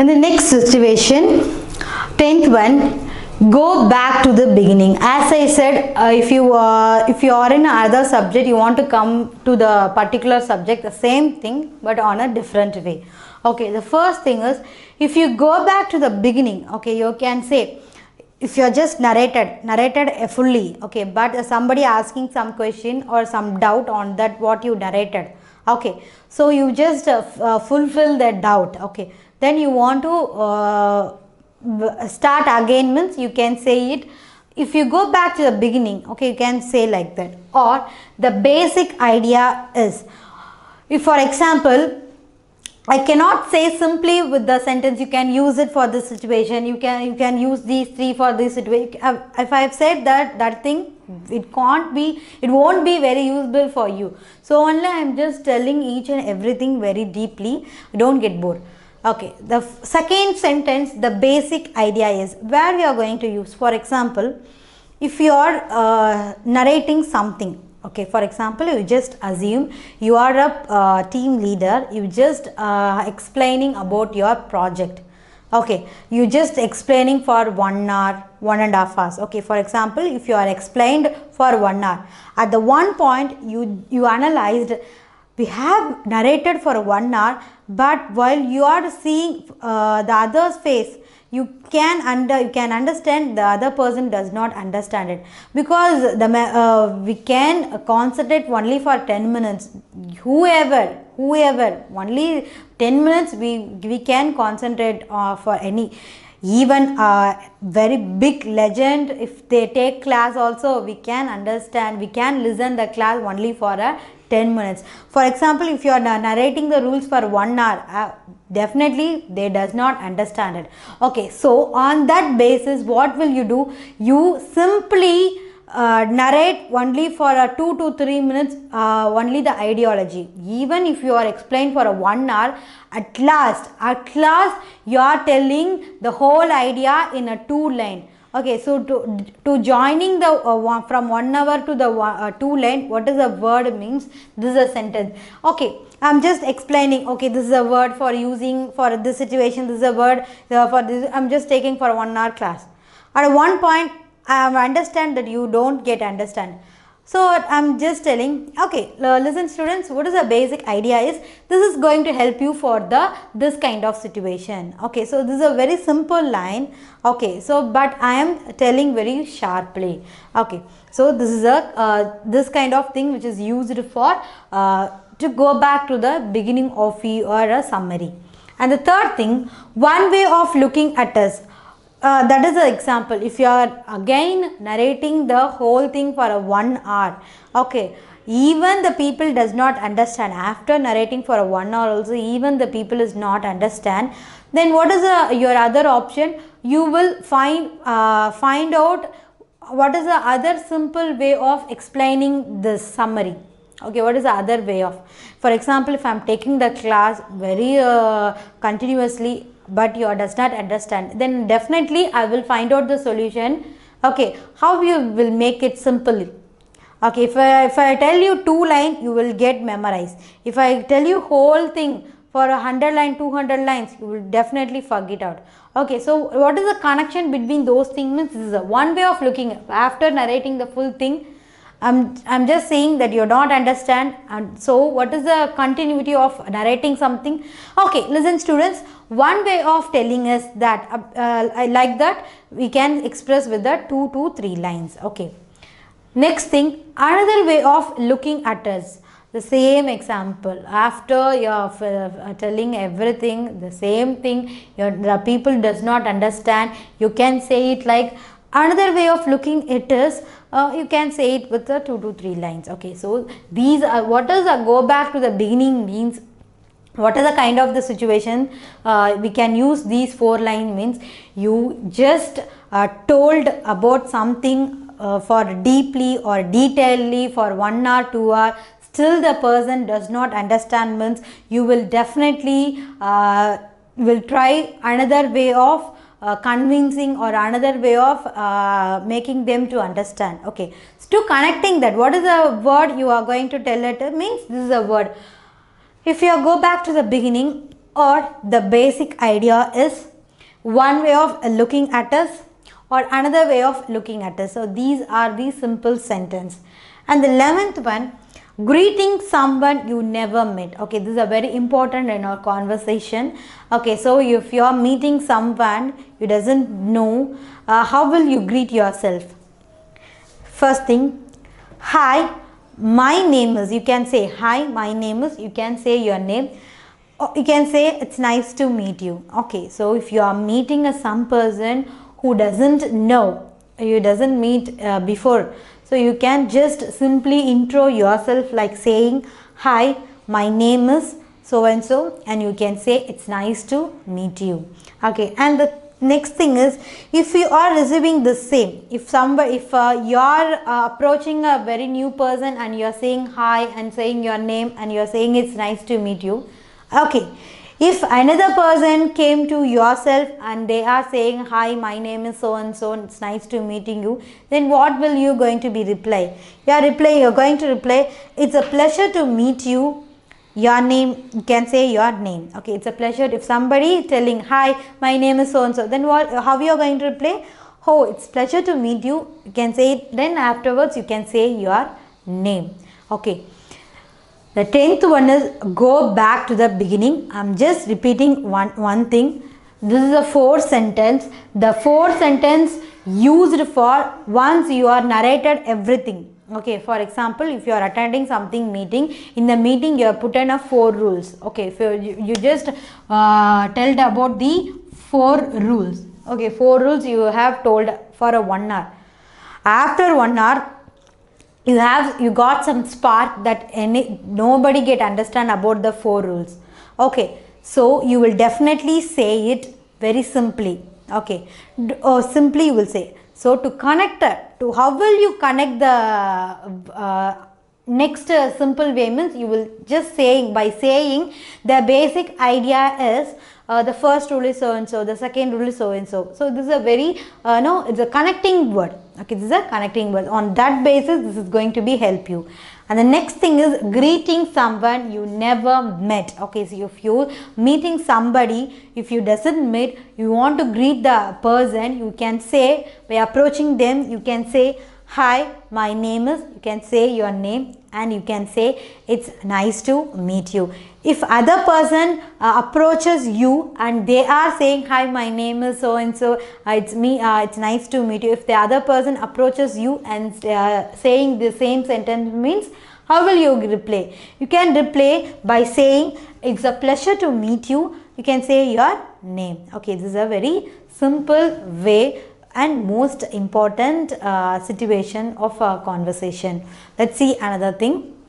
in the next situation 10th one go back to the beginning as i said uh, if you uh, if you are in another subject you want to come to the particular subject the same thing but on a different way okay the first thing is if you go back to the beginning okay you can say if you are just narrated narrated fully okay but somebody asking some question or some doubt on that what you narrated okay so you just uh, uh fulfill that doubt okay then you want to uh, start again means you can say it if you go back to the beginning okay you can say like that or the basic idea is if for example I cannot say simply with the sentence you can use it for this situation you can you can use these three for this situation if I have said that that thing it can't be it won't be very useful for you so only I am just telling each and everything very deeply don't get bored Okay, the second sentence, the basic idea is where we are going to use. For example, if you are uh, narrating something, okay, for example, you just assume you are a uh, team leader, you just uh, explaining about your project. Okay, you just explaining for one hour, one and a half hours. Okay, for example, if you are explained for one hour, at the one point you you analyzed we have narrated for one hour but while you are seeing uh, the other's face you can under you can understand the other person does not understand it because the uh, we can concentrate only for 10 minutes whoever whoever only 10 minutes we we can concentrate uh, for any even a very big legend if they take class also we can understand we can listen the class only for a 10 minutes for example if you are narrating the rules for one hour uh, definitely they does not understand it okay so on that basis what will you do you simply uh, narrate only for a 2 to 3 minutes uh, only the ideology even if you are explained for a 1 hour at last at last you are telling the whole idea in a two line Okay, so to, to joining the uh, from one hour to the uh, two line, what is a word means? This is a sentence. Okay, I'm just explaining. Okay, this is a word for using for this situation. This is a word uh, for this. I'm just taking for one hour class. At one point, I understand that you don't get understand. So I'm just telling, okay, listen students, what is the basic idea is, this is going to help you for the, this kind of situation. Okay, so this is a very simple line. Okay, so, but I am telling very sharply. Okay, so this is a, uh, this kind of thing which is used for, uh, to go back to the beginning of you or a summary. And the third thing, one way of looking at us uh, that is an example if you are again narrating the whole thing for a one hour okay even the people does not understand after narrating for a one hour also even the people is not understand then what is uh, your other option you will find uh, find out what is the other simple way of explaining this summary okay what is the other way of for example if i'm taking the class very uh, continuously but you does not understand then definitely i will find out the solution okay how you will make it simple okay if I, if I tell you two line you will get memorized if i tell you whole thing for 100 line 200 lines you will definitely forget out okay so what is the connection between those things this is one way of looking after narrating the full thing I'm, I'm just saying that you don't understand and so what is the continuity of narrating something okay listen students one way of telling is that uh, uh, like that we can express with the two to three lines okay next thing another way of looking at us the same example after you're uh, uh, telling everything the same thing your the people does not understand you can say it like Another way of looking it is uh, you can say it with the 2 to 3 lines. Okay, so these are what does a go back to the beginning means what is the kind of the situation uh, we can use these four line means you just uh, told about something uh, for deeply or detailedly for one hour two hour still the person does not understand means you will definitely uh, will try another way of uh, convincing or another way of uh, making them to understand okay so to connecting that what is the word you are going to tell it means this is a word if you go back to the beginning or the basic idea is one way of looking at us or another way of looking at us so these are the simple sentence and the 11th one greeting someone you never met okay this is a very important in our conversation okay so if you are meeting someone you doesn't know uh, how will you greet yourself first thing hi my name is you can say hi my name is you can say your name oh, you can say it's nice to meet you okay so if you are meeting a some person who doesn't know you doesn't meet uh, before so you can just simply intro yourself like saying, hi, my name is so and so and you can say it's nice to meet you. Okay. And the next thing is if you are receiving the same if somebody if uh, you are uh, approaching a very new person and you are saying hi and saying your name and you are saying it's nice to meet you okay if another person came to yourself and they are saying, hi, my name is so and so, it's nice to meeting you, then what will you going to be reply? Your reply, you're going to reply, it's a pleasure to meet you. Your name, you can say your name. Okay, it's a pleasure. If somebody telling, hi, my name is so and so, then what, how you're going to reply? Oh, it's pleasure to meet you. You can say it. Then afterwards, you can say your name. Okay. The tenth one is go back to the beginning. I'm just repeating one, one thing. This is the fourth sentence. The fourth sentence used for once you are narrated everything. Okay, for example, if you are attending something meeting, in the meeting you have put in a four rules. Okay, so you, you, you just uh, told about the four rules. Okay, four rules you have told for a one hour. After one hour, you have you got some spark that any nobody get understand about the four rules okay so you will definitely say it very simply okay or uh, simply you will say so to connect uh, to how will you connect the uh, next uh, simple way means you will just saying by saying the basic idea is uh, the first rule is so and so the second rule is so and so so this is a very uh, no it's a connecting word okay this is a connecting word on that basis this is going to be help you and the next thing is greeting someone you never met okay so if you meeting somebody if you doesn't meet you want to greet the person you can say by approaching them you can say hi my name is you can say your name and you can say it's nice to meet you if other person uh, approaches you and they are saying hi my name is so and so uh, it's me uh, it's nice to meet you if the other person approaches you and uh, saying the same sentence means how will you reply you can reply by saying it's a pleasure to meet you you can say your name okay this is a very simple way and most important uh, situation of a conversation. Let's see another thing.